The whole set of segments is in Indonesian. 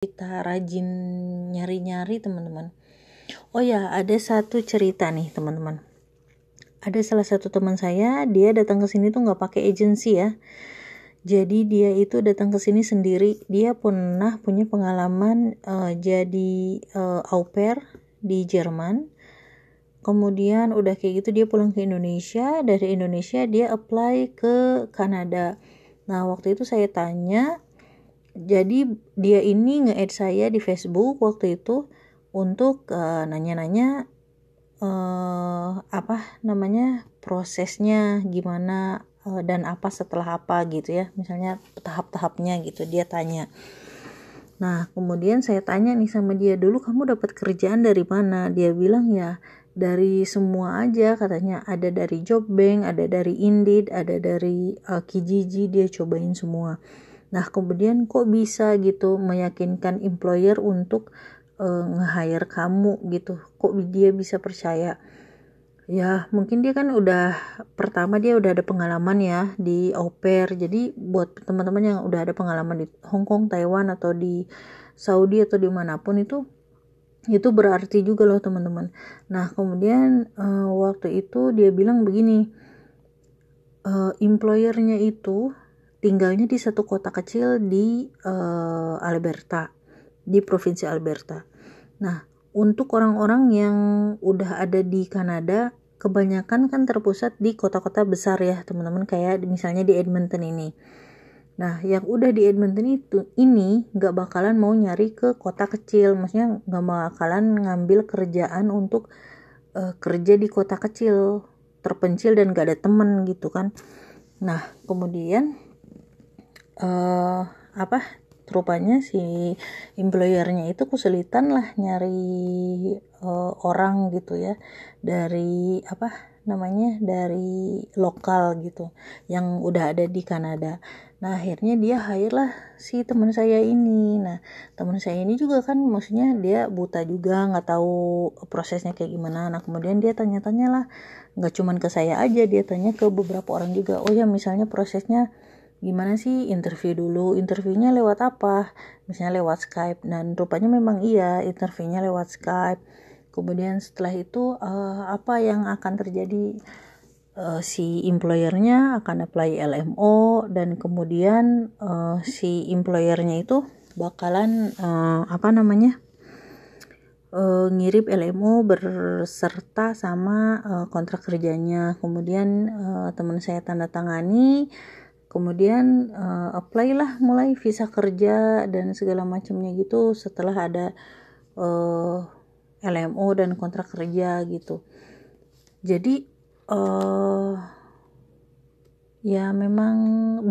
kita rajin nyari-nyari teman-teman oh ya ada satu cerita nih teman-teman ada salah satu teman saya dia datang ke sini tuh nggak pakai agensi ya jadi dia itu datang ke sini sendiri dia pernah punya pengalaman uh, jadi uh, au pair di Jerman kemudian udah kayak gitu dia pulang ke Indonesia dari Indonesia dia apply ke Kanada nah waktu itu saya tanya jadi dia ini nge-add saya di Facebook waktu itu untuk uh, nanya-nanya uh, apa namanya prosesnya gimana uh, dan apa setelah apa gitu ya misalnya tahap-tahapnya gitu dia tanya nah kemudian saya tanya nih sama dia dulu kamu dapat kerjaan dari mana dia bilang ya dari semua aja katanya ada dari Job Bank, ada dari Indeed ada dari uh, Kijiji dia cobain semua Nah, kemudian kok bisa gitu meyakinkan employer untuk e, nge-hire kamu gitu. Kok dia bisa percaya? Ya, mungkin dia kan udah pertama dia udah ada pengalaman ya di au pair. Jadi buat teman-teman yang udah ada pengalaman di Hong Kong, Taiwan atau di Saudi atau dimanapun itu itu berarti juga loh teman-teman. Nah kemudian uh, waktu itu dia bilang begini, uh, employernya itu tinggalnya di satu kota kecil di uh, Alberta, di provinsi Alberta. Nah, untuk orang-orang yang udah ada di Kanada, kebanyakan kan terpusat di kota-kota besar ya, teman-teman, kayak misalnya di Edmonton ini. Nah, yang udah di Edmonton itu ini nggak bakalan mau nyari ke kota kecil, maksudnya nggak bakalan ngambil kerjaan untuk uh, kerja di kota kecil, terpencil dan gak ada temen gitu kan. Nah, kemudian uh, apa rupanya si employernya itu kesulitan lah nyari uh, orang gitu ya dari apa namanya dari lokal gitu yang udah ada di Kanada. Nah akhirnya dia hire lah si teman saya ini. Nah teman saya ini juga kan maksudnya dia buta juga nggak tahu prosesnya kayak gimana. Nah kemudian dia tanya-tanya lah nggak cuman ke saya aja dia tanya ke beberapa orang juga. Oh ya misalnya prosesnya gimana sih interview dulu interviewnya lewat apa misalnya lewat Skype dan rupanya memang iya interviewnya lewat Skype kemudian setelah itu uh, apa yang akan terjadi uh, si employernya akan apply LMO dan kemudian uh, si employernya itu bakalan uh, apa namanya uh, ngirip LMO berserta sama uh, kontrak kerjanya kemudian uh, teman saya tanda tangani kemudian uh, eh, apply lah mulai visa kerja dan segala macamnya gitu setelah ada uh, eh, LMO dan kontrak kerja gitu jadi uh, ya memang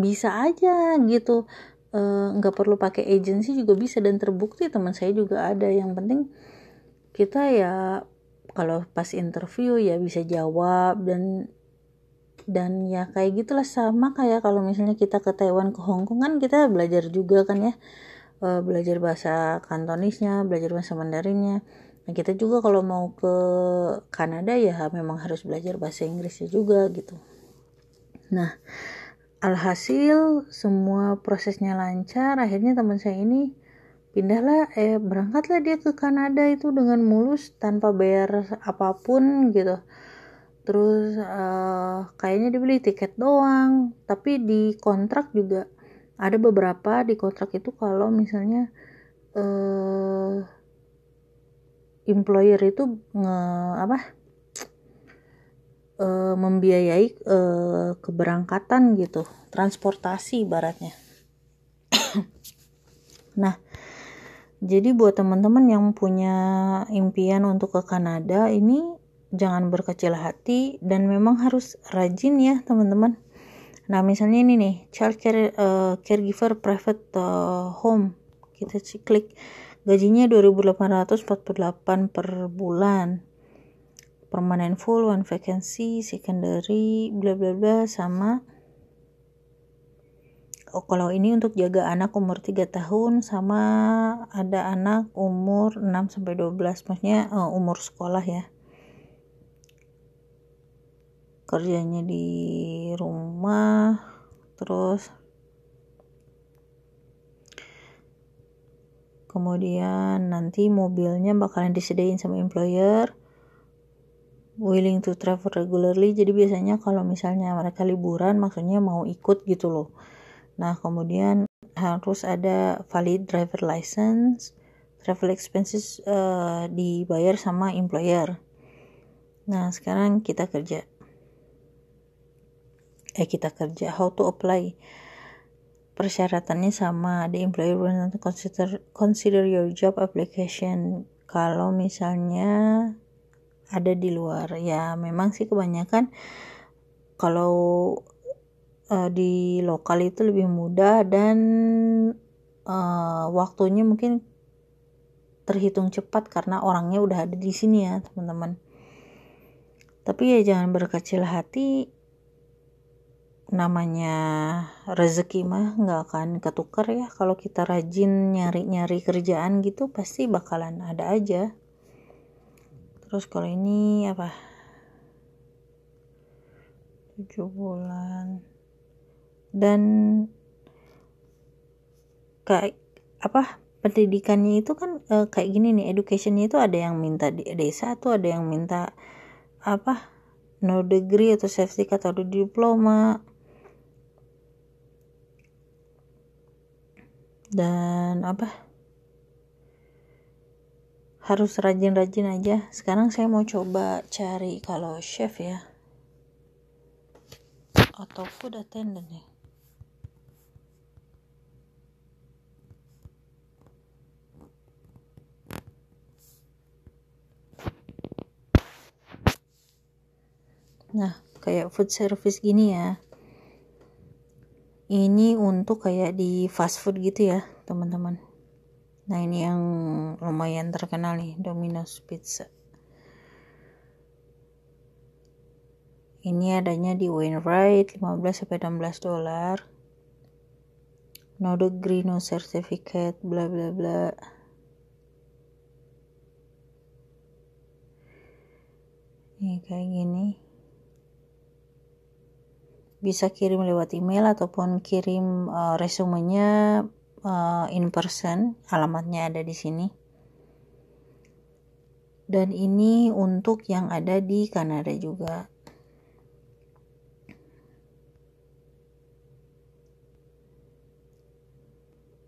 bisa aja gitu nggak uh, perlu pakai agensi juga bisa dan terbukti teman saya juga ada yang penting kita ya kalau pas interview ya bisa jawab dan dan ya kayak gitulah sama kayak kalau misalnya kita ke Taiwan ke Hongkong kan kita belajar juga kan ya eh, belajar bahasa Kantonisnya belajar bahasa Mandarinnya nah kita juga kalau mau ke Kanada ya memang harus belajar bahasa Inggrisnya juga gitu nah alhasil semua prosesnya lancar akhirnya teman saya ini pindahlah eh berangkatlah dia ke Kanada itu dengan mulus tanpa bayar apapun gitu terus uh, kayaknya dibeli tiket doang tapi di kontrak juga ada beberapa di kontrak itu kalau misalnya uh, employer itu nge apa uh, membiayai uh, keberangkatan gitu transportasi baratnya nah jadi buat teman-teman yang punya impian untuk ke Kanada ini jangan berkecil hati dan memang harus rajin ya teman-teman nah misalnya ini nih child care, uh, caregiver private uh, home kita klik gajinya 2848 per bulan permanent full one vacancy secondary bla bla bla sama oh, kalau ini untuk jaga anak umur 3 tahun sama ada anak umur 6 sampai 12 maksudnya uh, umur sekolah ya kerjanya di rumah terus kemudian nanti mobilnya bakalan disediain sama employer willing to travel regularly jadi biasanya kalau misalnya mereka liburan maksudnya mau ikut gitu loh nah kemudian harus ada valid driver license travel expenses uh, dibayar sama employer nah sekarang kita kerja eh kita kerja how to apply persyaratannya sama the employer will not consider consider your job application kalau misalnya ada di luar ya memang sih kebanyakan kalau uh, di lokal itu lebih mudah dan uh, waktunya mungkin terhitung cepat karena orangnya udah ada di sini ya teman-teman tapi ya jangan berkecil hati namanya rezeki mah nggak akan ketukar ya kalau kita rajin nyari-nyari kerjaan gitu pasti bakalan ada aja terus kalau ini apa tujuh bulan dan kayak apa pendidikannya itu kan e, kayak gini nih educationnya itu ada yang minta di desa tuh ada yang minta apa no degree atau safety atau diploma dan apa harus rajin-rajin aja sekarang saya mau coba cari kalau chef ya atau food attendant ya Nah, kayak food service gini ya ini untuk kayak di fast food gitu ya teman-teman nah ini yang lumayan terkenal nih Domino's Pizza ini adanya di Wainwright 15 16 dolar no degree no certificate bla bla bla ini kayak gini bisa kirim lewat email ataupun kirim uh, resumenya uh, in person alamatnya ada di sini dan ini untuk yang ada di Kanada juga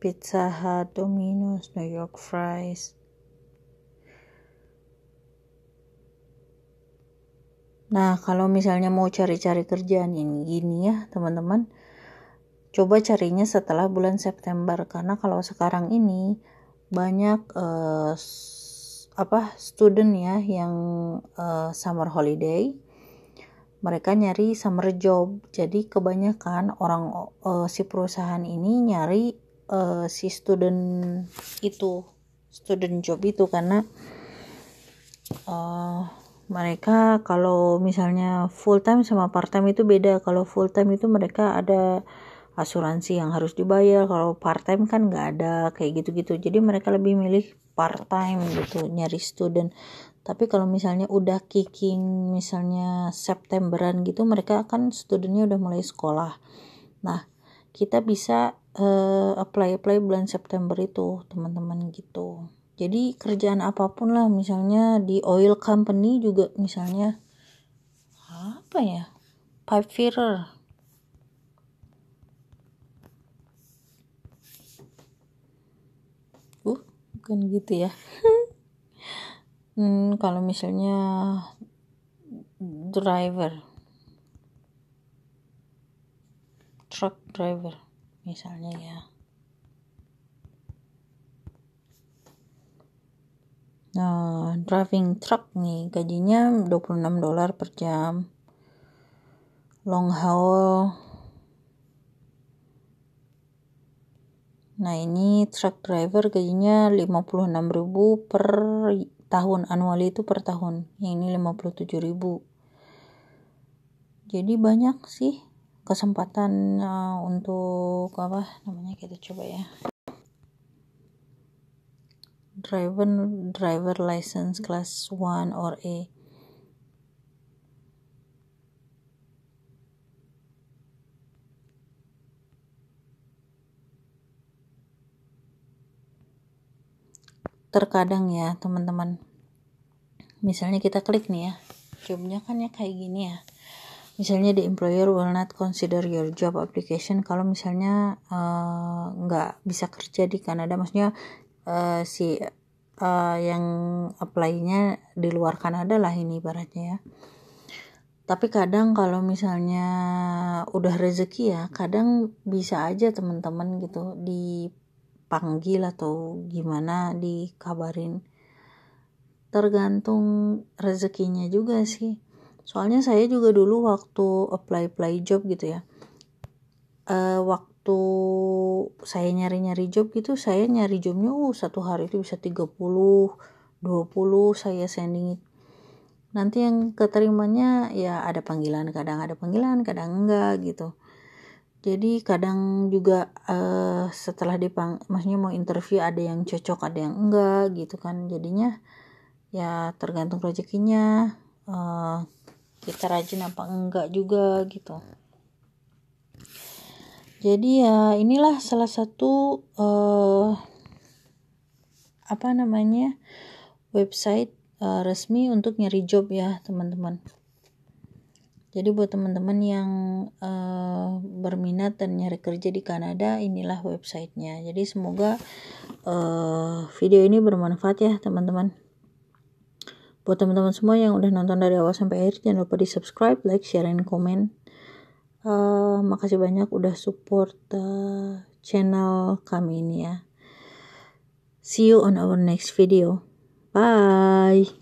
Pizza Hut, Domino's, New York Fries, Nah, kalau misalnya mau cari-cari kerjaan ini gini ya, teman-teman, coba carinya setelah bulan September karena kalau sekarang ini banyak uh, apa student ya yang uh, summer holiday mereka nyari summer job jadi kebanyakan orang uh, si perusahaan ini nyari uh, si student itu student job itu karena uh, mereka kalau misalnya full time sama part time itu beda kalau full time itu mereka ada asuransi yang harus dibayar kalau part time kan nggak ada kayak gitu-gitu jadi mereka lebih milih part time gitu nyari student tapi kalau misalnya udah kicking misalnya Septemberan gitu mereka kan studentnya udah mulai sekolah nah kita bisa uh, eh, apply apply bulan September itu teman-teman gitu jadi kerjaan apapun lah misalnya di oil company juga misalnya apa ya pipe fitter uh bukan gitu ya hmm, kalau misalnya driver truck driver misalnya ya driving truck nih gajinya 26 dolar per jam long haul nah ini truck driver gajinya 56.000 per tahun annual itu per tahun yang ini 57.000 jadi banyak sih kesempatan uh, untuk apa namanya kita coba ya driver driver license class 1 or A terkadang ya teman-teman misalnya kita klik nih ya jobnya kan ya kayak gini ya misalnya the employer will not consider your job application kalau misalnya eh, nggak uh, bisa kerja di Kanada maksudnya uh, si uh, yang apply-nya di luar Kanada lah ini ibaratnya ya tapi kadang kalau misalnya udah rezeki ya kadang bisa aja teman-teman gitu dipanggil atau gimana dikabarin tergantung rezekinya juga sih soalnya saya juga dulu waktu apply apply job gitu ya uh, eh, waktu waktu saya nyari-nyari job gitu saya nyari jobnya uh, satu hari itu bisa 30 20 saya sending nanti yang keterimanya ya ada panggilan kadang ada panggilan kadang enggak gitu jadi kadang juga uh, setelah dipang maksudnya mau interview ada yang cocok ada yang enggak gitu kan jadinya ya tergantung rezekinya uh, kita rajin apa enggak juga gitu jadi ya inilah salah satu uh, apa namanya website uh, resmi untuk nyari job ya teman-teman jadi buat teman-teman yang uh, berminat dan nyari kerja di Kanada inilah websitenya jadi semoga uh, video ini bermanfaat ya teman-teman buat teman-teman semua yang udah nonton dari awal sampai akhir jangan lupa di subscribe like share dan komen uh, makasih banyak udah support uh, channel kami ini ya see you on our next video bye